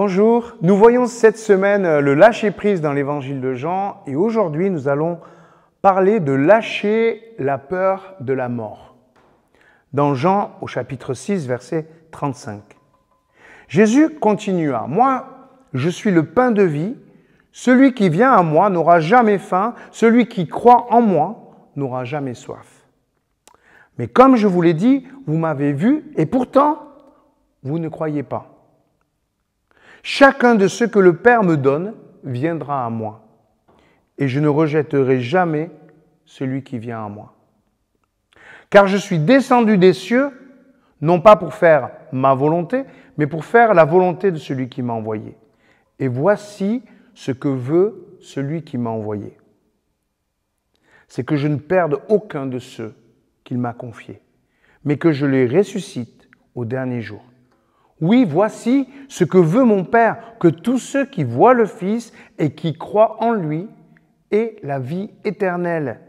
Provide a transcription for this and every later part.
Bonjour, nous voyons cette semaine euh, le lâcher-prise dans l'évangile de Jean et aujourd'hui nous allons parler de lâcher la peur de la mort. Dans Jean au chapitre 6 verset 35. Jésus continua, Moi, je suis le pain de vie, celui qui vient à moi n'aura jamais faim, celui qui croit en moi n'aura jamais soif. Mais comme je vous l'ai dit, vous m'avez vu et pourtant, vous ne croyez pas. Chacun de ceux que le Père me donne viendra à moi, et je ne rejetterai jamais celui qui vient à moi. Car je suis descendu des cieux, non pas pour faire ma volonté, mais pour faire la volonté de celui qui m'a envoyé. Et voici ce que veut celui qui m'a envoyé. C'est que je ne perde aucun de ceux qu'il m'a confiés, mais que je les ressuscite au dernier jour. Oui, voici ce que veut mon Père, que tous ceux qui voient le Fils et qui croient en lui aient la vie éternelle,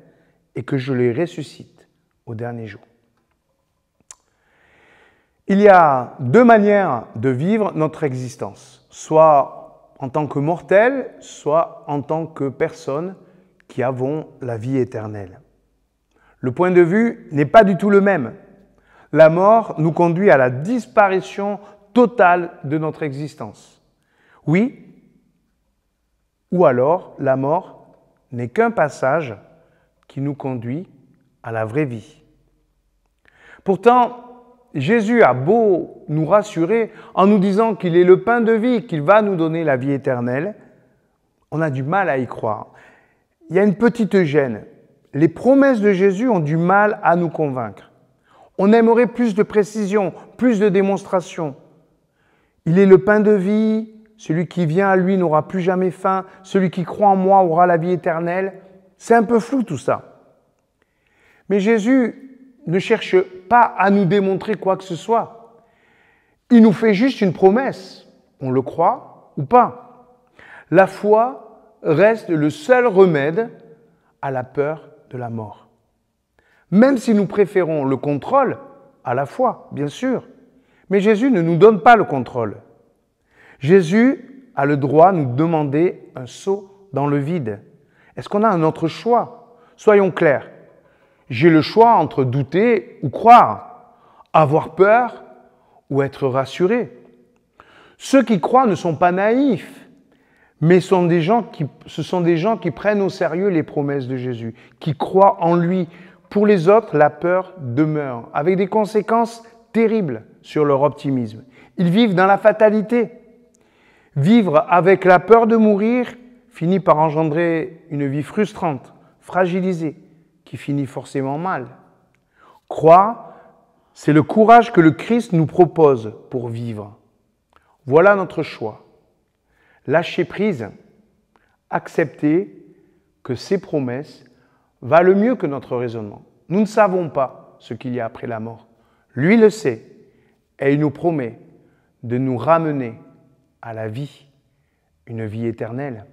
et que je les ressuscite au dernier jour. Il y a deux manières de vivre notre existence, soit en tant que mortel, soit en tant que personne qui avons la vie éternelle. Le point de vue n'est pas du tout le même. La mort nous conduit à la disparition Total de notre existence. Oui, ou alors la mort n'est qu'un passage qui nous conduit à la vraie vie. Pourtant, Jésus a beau nous rassurer en nous disant qu'il est le pain de vie, qu'il va nous donner la vie éternelle, on a du mal à y croire. Il y a une petite gêne. Les promesses de Jésus ont du mal à nous convaincre. On aimerait plus de précision, plus de démonstration. Il est le pain de vie. Celui qui vient à lui n'aura plus jamais faim. Celui qui croit en moi aura la vie éternelle. C'est un peu flou tout ça. Mais Jésus ne cherche pas à nous démontrer quoi que ce soit. Il nous fait juste une promesse. On le croit ou pas. La foi reste le seul remède à la peur de la mort. Même si nous préférons le contrôle à la foi, bien sûr. Mais Jésus ne nous donne pas le contrôle. Jésus a le droit de nous demander un saut dans le vide. Est-ce qu'on a un autre choix Soyons clairs. J'ai le choix entre douter ou croire, avoir peur ou être rassuré. Ceux qui croient ne sont pas naïfs, mais ce sont des gens qui prennent au sérieux les promesses de Jésus, qui croient en lui. Pour les autres, la peur demeure, avec des conséquences terrible sur leur optimisme. Ils vivent dans la fatalité. Vivre avec la peur de mourir finit par engendrer une vie frustrante, fragilisée, qui finit forcément mal. Croire, c'est le courage que le Christ nous propose pour vivre. Voilà notre choix. Lâcher prise, accepter que ses promesses valent mieux que notre raisonnement. Nous ne savons pas ce qu'il y a après la mort. Lui le sait et il nous promet de nous ramener à la vie, une vie éternelle.